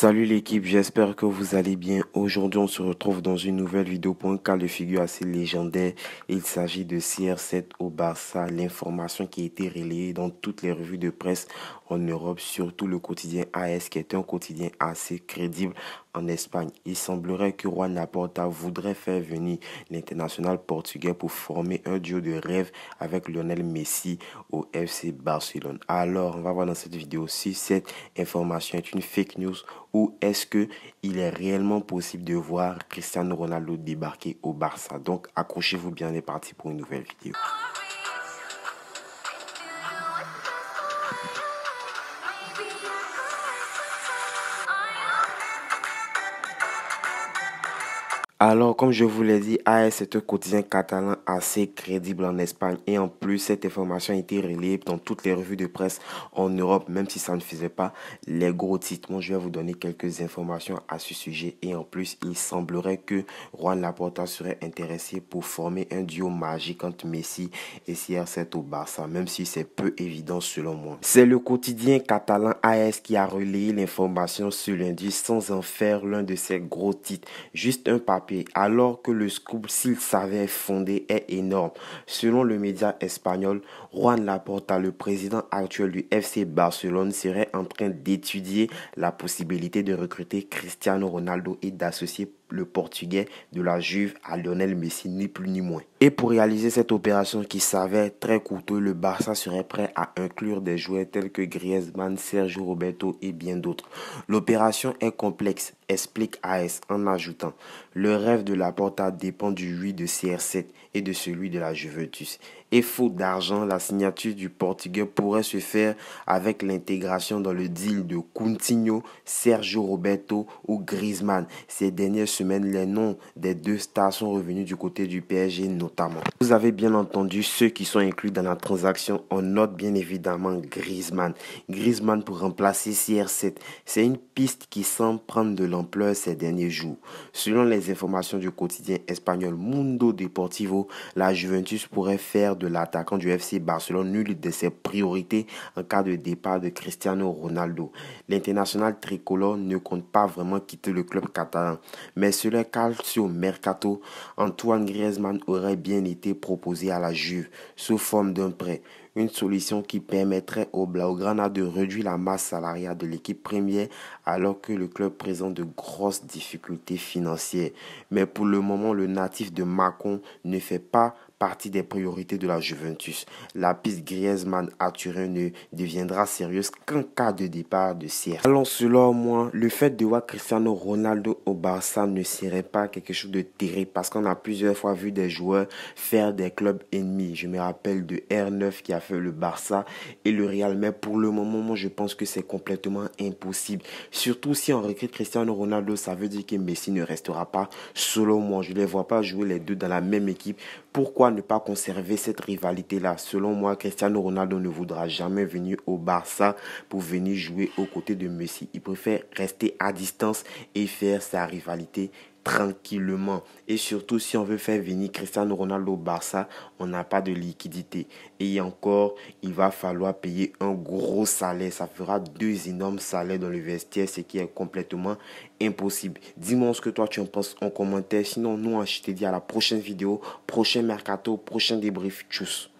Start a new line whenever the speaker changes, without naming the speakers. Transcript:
Salut l'équipe, j'espère que vous allez bien. Aujourd'hui, on se retrouve dans une nouvelle vidéo pour un cas de figure assez légendaire. Il s'agit de CR7 au Barça, l'information qui a été relayée dans toutes les revues de presse en Europe, surtout le quotidien AS qui est un quotidien assez crédible en Espagne. Il semblerait que Juan Laporta voudrait faire venir l'international portugais pour former un duo de rêve avec Lionel Messi au FC Barcelone. Alors, on va voir dans cette vidéo si cette information est une fake news ou est-ce que il est réellement possible de voir Cristiano Ronaldo débarquer au Barça Donc accrochez-vous bien, on est parti pour une nouvelle vidéo. Alors, comme je vous l'ai dit, AS est un quotidien catalan assez crédible en Espagne et en plus, cette information a été relayée dans toutes les revues de presse en Europe, même si ça ne faisait pas les gros titres. Moi, je vais vous donner quelques informations à ce sujet et en plus, il semblerait que Juan Laporta serait intéressé pour former un duo magique entre Messi et CR7 au Barça, même si c'est peu évident selon moi. C'est le quotidien catalan AS qui a relayé l'information sur lundi sans en faire l'un de ses gros titres, juste un papier alors que le scoop, s'il savait fondé, est énorme. Selon le média espagnol Juan Laporta, le président actuel du FC Barcelone, serait en train d'étudier la possibilité de recruter Cristiano Ronaldo et d'associer le portugais de la Juve à Lionel Messi, ni plus ni moins. Et pour réaliser cette opération qui s'avère très coûteuse, le Barça serait prêt à inclure des joueurs tels que Griezmann, Sergio Roberto et bien d'autres. L'opération est complexe, explique AS en ajoutant Le rêve de la Porta dépend du 8 de CR7 et de celui de la Juventus. Et faute d'argent, la signature du Portugais pourrait se faire avec l'intégration dans le deal de Coutinho, Sergio Roberto ou Griezmann. Ces dernières semaines, les noms des deux stars sont revenus du côté du PSG notamment. Vous avez bien entendu ceux qui sont inclus dans la transaction. en note bien évidemment Griezmann. Griezmann pour remplacer CR7. C'est une piste qui semble prendre de l'envie ces derniers jours. Selon les informations du quotidien espagnol Mundo Deportivo, la Juventus pourrait faire de l'attaquant du FC Barcelone nulle de ses priorités en cas de départ de Cristiano Ronaldo. L'international tricolore ne compte pas vraiment quitter le club catalan, mais selon Calcio Mercato, Antoine Griezmann aurait bien été proposé à la Juve sous forme d'un prêt une solution qui permettrait au Blaugrana de réduire la masse salariale de l'équipe première alors que le club présente de grosses difficultés financières. Mais pour le moment, le natif de Macron ne fait pas partie des priorités de la Juventus. La piste griezmann Turin ne deviendra sérieuse qu'en cas de départ de Sierra. Alors selon moi, le fait de voir Cristiano Ronaldo au Barça ne serait pas quelque chose de terrible parce qu'on a plusieurs fois vu des joueurs faire des clubs ennemis. Je me rappelle de R9 qui a fait le Barça et le Real. Mais pour le moment, moi, je pense que c'est complètement impossible. Surtout si on recrute Cristiano Ronaldo, ça veut dire que Messi ne restera pas. Selon moi, je ne les vois pas jouer les deux dans la même équipe. Pourquoi ne pas conserver cette rivalité-là Selon moi, Cristiano Ronaldo ne voudra jamais venir au Barça pour venir jouer aux côtés de Messi. Il préfère rester à distance et faire sa rivalité tranquillement. Et surtout, si on veut faire venir Cristiano Ronaldo Barça, on n'a pas de liquidité. Et encore, il va falloir payer un gros salaire. Ça fera deux énormes salaires dans le vestiaire, ce qui est complètement impossible. Dis-moi ce que toi tu en penses en commentaire. Sinon, nous, je te dis à la prochaine vidéo, prochain mercato, prochain débrief. Tchuss.